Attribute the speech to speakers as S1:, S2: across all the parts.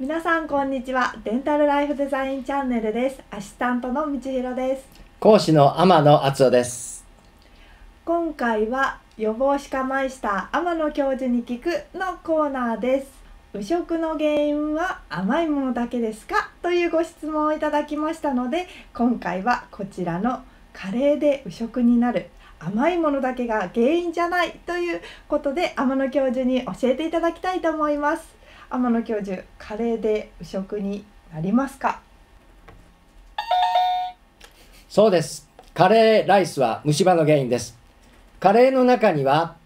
S1: 皆さんこんにちはデンタルライフデザインチャンネルですアシスタントの道弘です
S2: 講師の天野敦夫です
S1: 今回は予防歯科マイスター天野教授に聞くのコーナーです右食の原因は甘いものだけですかというご質問をいただきましたので今回はこちらのカレーで右食になる甘いものだけが原因じゃないということで天野教授に教えていただきたいと思います天野教授カレーで右食になりますか
S2: そうですカレーライスは虫歯の原因ですカレーの中には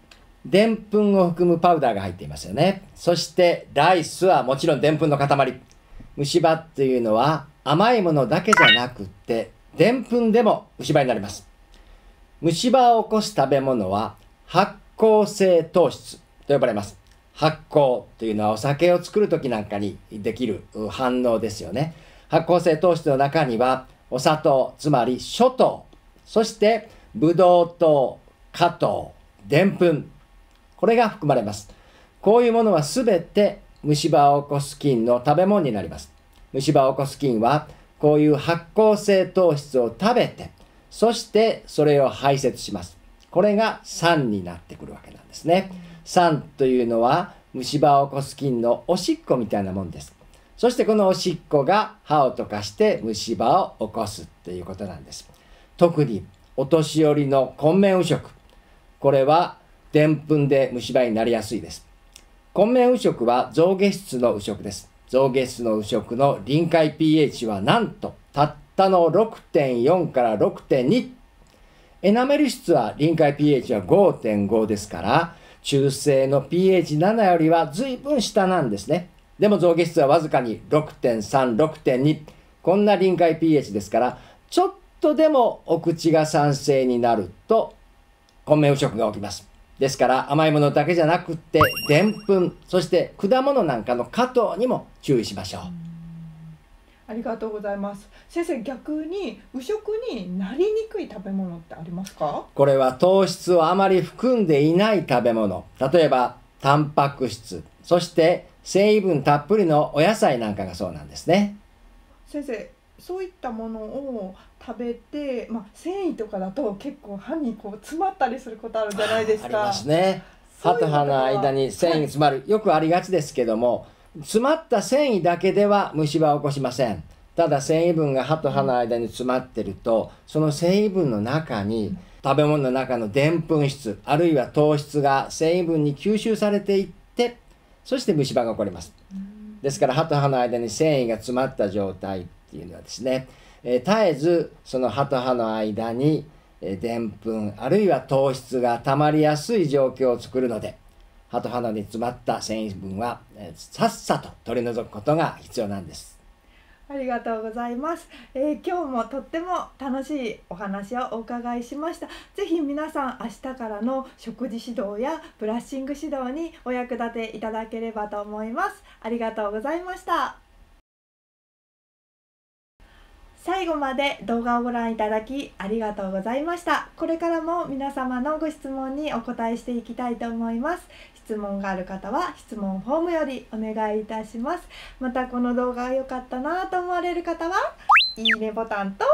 S2: でんぷんを含むパウダーが入っていますよねそしてライスはもちろんでんぷんの塊虫歯っていうのは甘いものだけじゃなくてでんぷんでも虫歯になります虫歯を起こす食べ物は発酵性糖質と呼ばれます発酵っていうのはお酒を作る時なんかにできる反応ですよね。発酵性糖質の中にはお砂糖、つまり諸糖、そしてブドウ糖、果糖、でんぷん、これが含まれます。こういうものはすべて虫歯を起こす菌の食べ物になります。虫歯を起こす菌はこういう発酵性糖質を食べて、そしてそれを排泄します。これが酸になってくるわけなんですね。酸というのは虫歯を起こす菌のおしっこみたいなもんです。そしてこのおしっこが歯を溶かして虫歯を起こすっていうことなんです。特にお年寄りの根面右食。これはでんぷんで虫歯になりやすいです。根面右食は増下質の右食です。増下質の右食の臨界 pH はなんとたったの6.4から6.2。エナメル質は臨界 pH は5.5ですから、中性の pH7 よりは随分下なんですね。でも増下質はわずかに6.3、6.2。こんな臨界 pH ですから、ちょっとでもお口が酸性になると、混迷不食が起きます。ですから甘いものだけじゃなくて、でんぷん、そして果物なんかの果糖にも注意しましょう。
S1: ありがとうございます先生逆に無色になりにくい食べ物ってありますか
S2: これは糖質をあまり含んでいない食べ物例えばタンパク質そして繊維分たっぷりのお野菜なんかがそうなんですね
S1: 先生そういったものを食べて、まあ、繊維とかだと結構歯にこう詰まったりすることあるじゃないですか。あります
S2: ね。歯と歯の間に繊維詰まる、はい、よくありがちですけども詰まった繊維だけでは虫歯を起こしませんただ繊維分が歯と歯の間に詰まってるとその繊維分の中に食べ物の中のでんぷん質あるいは糖質が繊維分に吸収されていってそして虫歯が起こりますですから歯と歯の間に繊維が詰まった状態っていうのはですね、え絶えずその歯と歯の間にでんぷんあるいは糖質がたまりやすい状況を作るので歯と鼻に詰まった繊維分は、えさっさと取り除くことが必要なんです。
S1: ありがとうございます、えー、今日もとっても楽しいお話をお伺いしました。ぜひ皆さん明日からの食事指導やブラッシング指導にお役立ていただければと思います。ありがとうございました。最後まで動画をご覧いただきありがとうございましたこれからも皆様のご質問にお答えしていきたいと思います質問がある方は質問フォームよりお願いいたしますまたこの動画が良かったなと思われる方はいいねボタンと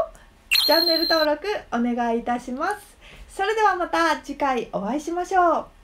S1: チャンネル登録お願いいたしますそれではまた次回お会いしましょう